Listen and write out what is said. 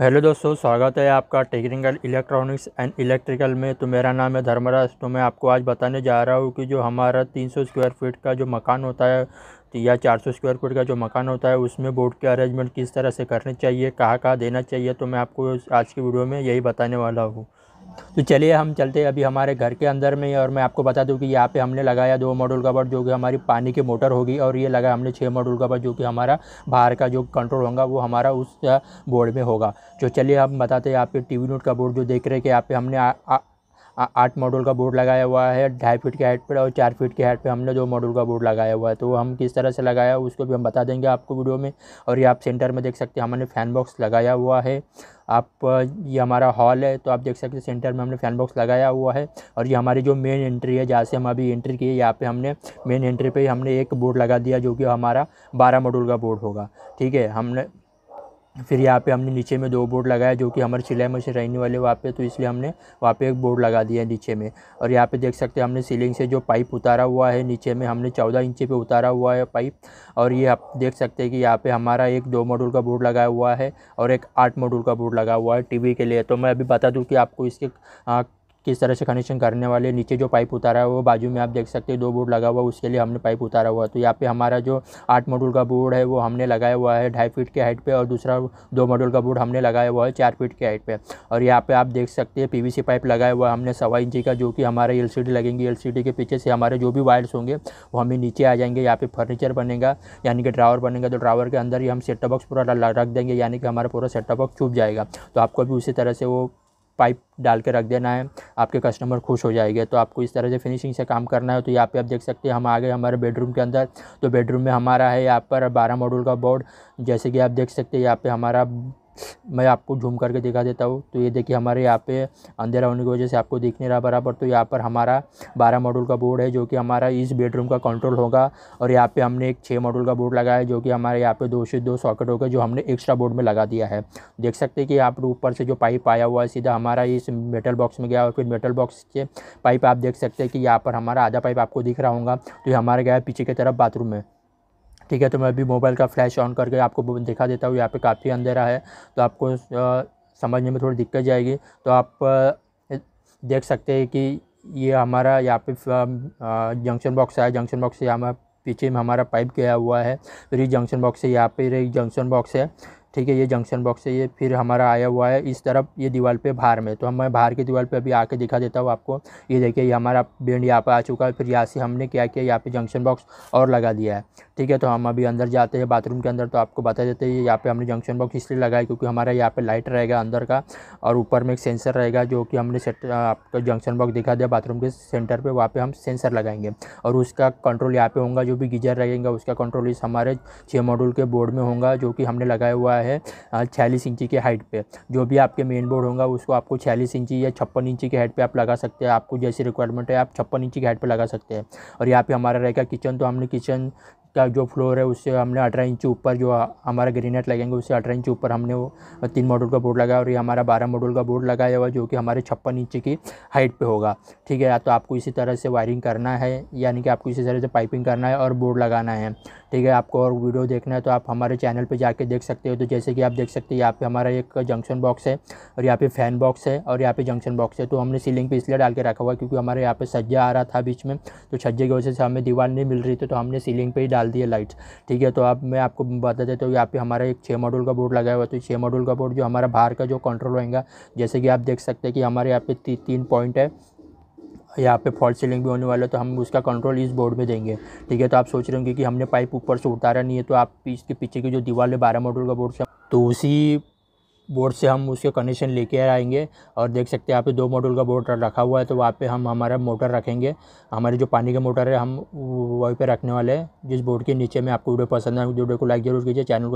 hello दोस्तों स्वागत है आपका टेक्निकल इलेक्ट्रॉनिक्स एंड इलेक्ट्रिकल में तो मेरा नाम है धर्मराज तो मैं आपको आज बताने जा रहा हूँ कि जो हमारा 300 स्क्वायर फीट का जो मकान होता है या 400 स्क्वायर फीट का जो मकान होता है उसमें बोर्ड के अरेंजमेंट किस तरह से करने चाहिए कहाँ कहाँ देना चाहिए तो मैं आपको आज की वीडियो में यही बताने वाला हूँ तो चलिए हम चलते हैं अभी हमारे घर के अंदर में और मैं आपको बता दूं कि यहाँ पे हमने लगाया दो मॉडल का बट जो कि हमारी पानी की मोटर होगी और ये लगाया हमने छः मॉडल का बट जो कि हमारा बाहर का जो कंट्रोल होगा वो हमारा उस बोर्ड में होगा तो चलिए हम बताते हैं यहाँ पे टी नोट का बोर्ड जो देख रहे हैं कि यहाँ पे हमने आ, आ, आठ मॉडल का बोर्ड लगाया हुआ है ढाई फीट के हाइट पर और चार फीट के हाइट पर हमने दो मॉडल का बोर्ड लगाया हुआ है तो हम किस तरह से लगाया उसको भी हम बता देंगे आपको वीडियो में और ये आप सेंटर में देख सकते हैं हमने फ़ैन बॉक्स लगाया हुआ है आप ये हमारा हॉल है तो आप देख सकते हैं सेंटर में हमने फ़ैन बॉक्स लगाया हुआ है और ये हमारी जो मेन एंट्री है जहाँ से हम अभी एंट्री किए यहाँ पे हमने मेन एंट्री पे हमने एक बोर्ड लगा दिया जो कि हमारा बारह मॉडल का बोर्ड होगा ठीक है हमने फिर यहाँ पे हमने नीचे में दो बोर्ड लगाया जो कि हमारे सिलाई मशीन रहने वाले वहाँ पे तो इसलिए हमने वहाँ पे एक बोर्ड लगा दिया है नीचे में और यहाँ पे देख सकते हैं हमने सीलिंग से जो पाइप उतारा हुआ है नीचे में हमने चौदह इंच पे उतारा हुआ है पाइप और ये आप देख सकते हैं कि यहाँ पे हमारा एक दो मॉडल का बोर्ड लगाया हुआ है और एक आठ मॉडल का बोर्ड लगा हुआ है टी के लिए तो मैं अभी बता दूँ कि आपको इसके हाँ, किस तरह से कनेक्शन करने वाले नीचे जो पाइप उतारा है वो बाजू में आप देख सकते हैं दो बोर्ड लगा हुआ उसके लिए हमने पाइप उतारा हुआ तो यहाँ पे हमारा जो आठ मॉडल का बोर्ड है वो हमने लगाया हुआ है ढाई फीट के हाइट पे और दूसरा दो मॉडल का बोर्ड हमने लगाया हुआ है चार फीट के हाइट पे और यहाँ पे आप देख सकते हैं पी पाइप लगाया हुआ हमने सवा इंची का जो कि हमारे एल लगेंगी एल के पीछे से हमारे जो भी वायर्स होंगे वो हमें नीचे आ जाएंगे यहाँ पे फर्नीचर बनेगा यानी कि ड्रावर बनेगा तो ड्रावर के अंदर ही हम सेट बॉक्स पूरा रख देंगे यानी कि हमारा पूरा सेटअप बॉक्स छूप जाएगा तो आपको भी उसी तरह से वो पाइप डाल के रख देना है आपके कस्टमर खुश हो जाएंगे तो आपको इस तरह से फिनिशिंग से काम करना है तो यहाँ पे आप देख सकते हैं हम आ गए हमारे बेडरूम के अंदर तो बेडरूम में हमारा है यहाँ पर बारह मॉडल का बोर्ड जैसे कि आप देख सकते हैं यहाँ पे हमारा मैं आपको झूम करके दिखा देता हूँ तो ये देखिए हमारे यहाँ पे अंधेरा होने की वजह से आपको दिख नहीं रहा बराबर तो यहाँ पर हमारा बारह मॉडल का बोर्ड है जो कि हमारा इस बेडरूम का कंट्रोल होगा और यहाँ पे हमने एक छः मॉडल का बोर्ड लगाया है जो कि हमारे यहाँ पे दो से दो सॉकेट होगा जो हमने एक्स्ट्रा बोर्ड में लगा दिया है देख सकते हैं कि यहाँ पर ऊपर से जो पाइप आया हुआ है सीधा हमारा इस मेटल बॉक्स में गया और फिर मेटल बॉक्स से पाइप आप देख सकते हैं कि यहाँ पर हमारा आधा पाइप आपको दिख रहा होगा तो ये हमारा गया पीछे की तरफ बाथरूम में ठीक है तो मैं अभी मोबाइल का फ्लैश ऑन करके आपको दिखा देता हूँ यहाँ पे काफ़ी अंधेरा है तो आपको समझने में थोड़ी दिक्कत जाएगी तो आप देख सकते हैं कि ये हमारा यहाँ पे जंक्शन बॉक्स है जंक्शन बॉक्स से यहाँ पीछे में हमारा पाइप गया हुआ है फिर ये जंक्शन बॉक्स है यहाँ पर जंक्शन बॉक्स है ठीक है ये जंक्शन बॉक्स है ये फिर हमारा आया हुआ है इस तरफ ये दीवार पे बाहर में तो हम मैं बाहर की दीवार पे अभी आके दिखा देता हूँ आपको ये देखिए ये हमारा बेंड यहाँ पर आ चुका है फिर यहाँ से हमने क्या किया यहाँ पे जंक्शन बॉक्स और लगा दिया है ठीक है तो हम अभी अंदर जाते हैं बाथरूम के अंदर तो आपको बता देते हैं यहाँ पर हमने जंक्शन बॉक्स इसलिए लगाया क्योंकि हमारा यहाँ पर लाइट रहेगा अंदर का और ऊपर में एक सेंसर रहेगा जो कि हमने सेट आपका जंक्शन बॉक्स दिखा दिया बाथरूम के सेंटर पर वहाँ पर हम सेंसर लगाएंगे और उसका कंट्रोल यहाँ पर होगा जो भी गीजर रहेगा उसका कंट्रोल इस हमारे छः मॉडल के बोर्ड में होगा जो कि हमने लगाया हुआ है है छियालीस इंची के हाइट पे जो भी आपके मेन बोर्ड होगा उसको आपको छियालीस इंची या छप्पन इंची के हाइट पे आप लगा सकते हैं आपको जैसी रिक्वायरमेंट है आप छप्पन इंची के हाइट पे लगा सकते हैं और यहाँ पे हमारा रहेगा किचन तो हमने किचन का जो फ्लोर है उससे हमने अठारह इंच ऊपर जो हमारा ग्रीनेट लगेंगे उससे अठारह इंच ऊपर हमने वो तीन मॉडल का बोर्ड लगाया और ये हमारा बारह मॉडल का बोर्ड लगाया हुआ जो कि हमारे छप्पन इंच की हाइट पे होगा ठीक है या तो आपको इसी तरह से वायरिंग करना है यानी कि आपको इसी तरह से पाइपिंग करना है और बोर्ड लगाना है ठीक है आपको और वीडियो देखना है तो आप हमारे चैनल पर जाके देख सकते हो तो जैसे कि आप देख सकते हैं यहाँ पर हमारा एक जंक्शन बॉक्स है और यहाँ पे फ़ैन बॉक्स है और यहाँ पर जंक्शन बॉक्स है तो हमने सीलिंग पे इसलिए डाल के रखा हुआ क्योंकि हमारे यहाँ पर सज्जा आ रहा था बीच में तो छज्जे की वजह से हमें दीवार नहीं मिल रही थी तो हमने सीलिंग पर ही डाल डाल दिए लाइट्स ठीक है तो अब मैं आपको बता देता हूँ यहाँ पे हमारा एक छः मॉडल का बोर्ड लगाया हुआ है तो छः मॉडल का बोर्ड जो हमारा बाहर का जो कंट्रोल होएगा जैसे कि आप देख सकते हैं कि हमारे यहाँ पे ती, तीन पॉइंट है यहाँ पे फॉल्ट सीलिंग भी होने वाला है तो हम उसका कंट्रोल इस बोर्ड में देंगे ठीक है तो आप सोच रहे होंगे कि हमने पाइप ऊपर से उतारा नहीं है तो आप इसके पीछे की जो दीवार है बारह मॉडल का बोर्ड से तो उसी बोर्ड से हम उसके कनेक्शन लेके आएंगे और देख सकते हैं आप दो मॉडल का बोर्ड रखा हुआ है तो वहाँ पे हम हमारा मोटर रखेंगे हमारे जो पानी के मोटर है हम वहीं पे रखने वाले हैं जिस बोर्ड के नीचे में आपको वीडियो पसंद आए वीडियो को लाइक जरूर कीजिए चैनल को